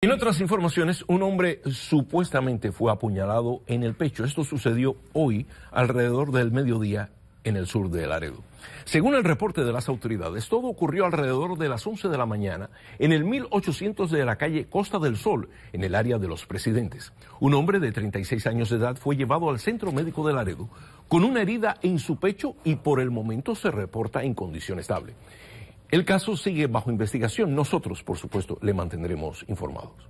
En otras informaciones, un hombre supuestamente fue apuñalado en el pecho. Esto sucedió hoy alrededor del mediodía en el sur de Laredo. Según el reporte de las autoridades, todo ocurrió alrededor de las 11 de la mañana en el 1800 de la calle Costa del Sol, en el área de los presidentes. Un hombre de 36 años de edad fue llevado al centro médico de Laredo con una herida en su pecho y por el momento se reporta en condición estable. El caso sigue bajo investigación. Nosotros, por supuesto, le mantendremos informados.